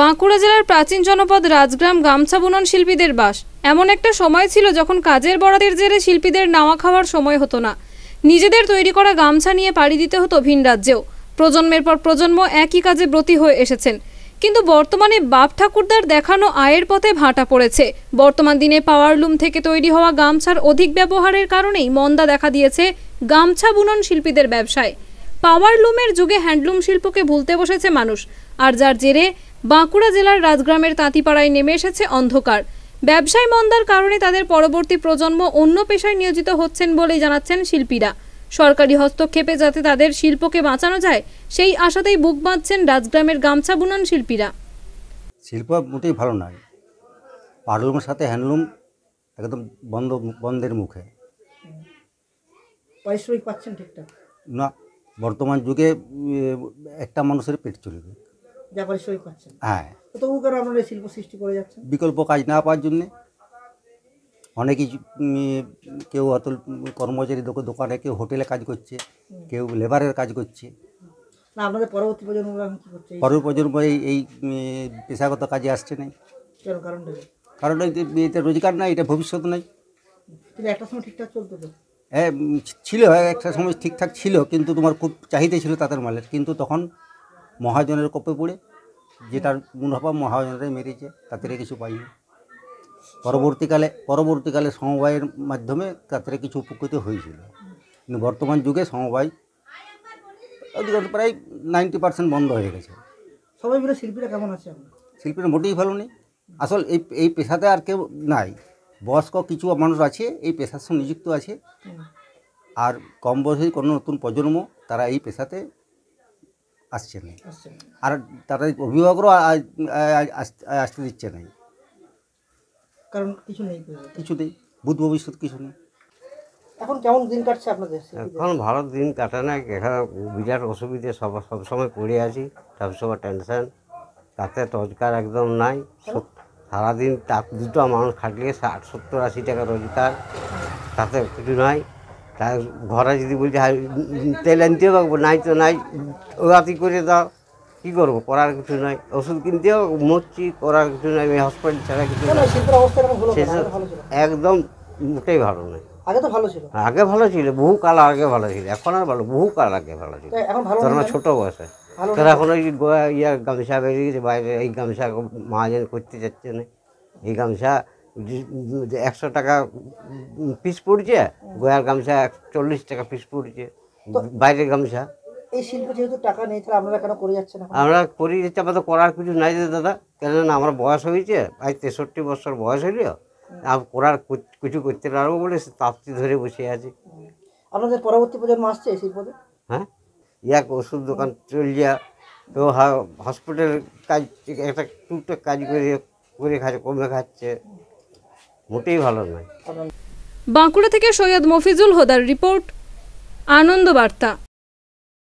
বাঁকুড়া জেলার প্রাচীন জনপদ রাজগ্রাম গামছা বুনন শিল্পীদের বাস এমন একটা সময় ছিল যখন কাজের বরাদের জেরে শিল্পীদের নাওয়া খাওয়ার সময় হতো না নিজেদের তৈরি করা গামছা নিয়ে পাড়ি দিতে হতো ভিন রাজ্যেও প্রজন্মের পর প্রজন্ম একই কাজে ব্রতী হয়ে এসেছেন কিন্তু বর্তমানে বাপ ঠাকুরদার দেখানো আয়ের পথে ভাটা পড়েছে বর্তমান দিনে পাওয়ার লুম থেকে তৈরি হওয়া গামছার অধিক ব্যবহারের কারণেই মন্দা দেখা দিয়েছে গামছা বুনন শিল্পীদের ব্যবসায় পাওয়ার লুমের যুগে হ্যান্ডলুম শিল্পকে ভুলতে বসেছে মানুষ আর যার জেরে বাঁকুড়া জেলার রাজগ্রামের তাঁতিপাড়ায় নেমে এসেছে অন্ধকার ব্যবসায় মন্দার কারণে তাদের পরবর্তী প্রজন্ম অন্য পেশায় নিয়োজিত হচ্ছেন বলেই জানাচ্ছেন শিল্পীরা সরকারি হস্তক্ষেপে যাতে তাদের শিল্পকে বাঁচানো যায় সেই আশাতেই বুক বাঁধছেন রাজগ্রামের গামছা বুনন শিল্পীরা শিল্প মোটেই ভালো নয় পাটলুমের সাথে হ্যান্ডলুম একদম বন্ধ বন্ধের মুখে পারিশ্রমিক পাচ্ছেন ঠিকঠাক না বর্তমান যুগে একটা মানুষের পেট চলবে হ্যাঁ বিকল্প কাজ না পাওয়ার জন্যে অনেকেই কেউ অত কর্মচারী দোকানে কেউ হোটেলে কাজ করছে কেউ লেবারের কাজ করছে পরবর্তী প্রজন্ম পরের প্রজন্ম এই এই পেশাগত কাজে আসছে না কারণ এটা রোজগার নাই এটা ভবিষ্যৎ নাই হ্যাঁ ছিল হ্যাঁ, একটা সময় ঠিকঠাক ছিল কিন্তু তোমার খুব চাহিদা ছিল তাদের মালের কিন্তু তখন মহাজনের কপে পড়ে যেটার মুনাফা মহাজনরাই মেরেছে তাদের কিছু পাইনি পরবর্তীকালে পরবর্তীকালে সমবায়ের মাধ্যমে তাদের কিছু উপকৃত হয়েছিল কিন্তু বর্তমান যুগে সমবায় অধিকাংশ প্রায় নাইনটি পার্সেন্ট বন্ধ হয়ে গেছে সবাই মিলে শিল্পীরা কেমন আছে শিল্পীরা মোটেই ভালো নেই আসল এই এই পেশাতে আর কেউ নাই বয়স্ক কিছু মানুষ আছে এই পেশার সঙ্গে নিযুক্ত আছে আর কম বয়সের কোনো নতুন প্রজন্ম তারা এই পেশাতে আসছে না আর তারা অভিভাবকরাও আসতে দিচ্ছে না কারণ কিছু নেই কিছু নেই ভূত ভবিষ্যৎ কিছু নেই এখন কেমন দিন কাটছে আপনাদের এখন ভালো দিন কাটে না এখানে বিরাট অসুবিধে সব সবসময় পড়ে আছি সবসময় টেনশন তাতে রোজগার একদম নাই সারাদিন তার দুটো মানুষ খাটলে ষাট সত্তর আশি টাকা রোজগার তাতে কিছু নাই তার ঘরে যদি বলছে হ্যাঁ, তেল আনতে পারবো নাই তো নাই ওরাতি করে দাও কি করবো করার কিছু নাই ওষুধ কিনতে মরছি করার কিছু নাই আমি হসপিটাল ছাড়া কিছু সেসব একদম মোটেই ভালো নয় আগে ভালো ছিল বহু কাল আগে ভালো ছিল এখন আর ভালো বহু কাল আগে ভালো ছিল তোর আমার ছোটো বয়সে তোর এখন ওই ইয়া গামছা বেরিয়ে গেছে বাইরে এই গামছা মহাজন করতে চাচ্ছে না এই গামছা একশো টাকা পিস পড়ছে গোয়ার গামছা চল্লিশ টাকা পিস পড়ছে বাইরের গামছা এই শিল্প যেহেতু টাকা নেই তাহলে আমরা কেন করে না আমরা করি যাচ্ছি আমাদের করার কিছু নাই যে দাদা কেননা আমার বয়স হয়েছে আজ তেষট্টি বছর বয়স হইলেও আর করার কিছু করতে পারবো বলে তাপ্তি ধরে বসে আছি আপনাদের পরবর্তী প্রজন্ম আসছে এই শিল্পতে হ্যাঁ এক ওষুধ দোকান চলিয়া তো হসপিটালের কাজ একটা টুকটাক কাজ করে করে খাচ্ছে কমে খাচ্ছে মোটেই ভালো নয় বাঁকুড়া থেকে সৈয়দ মফিজুল হোদার রিপোর্ট আনন্দ বার্তা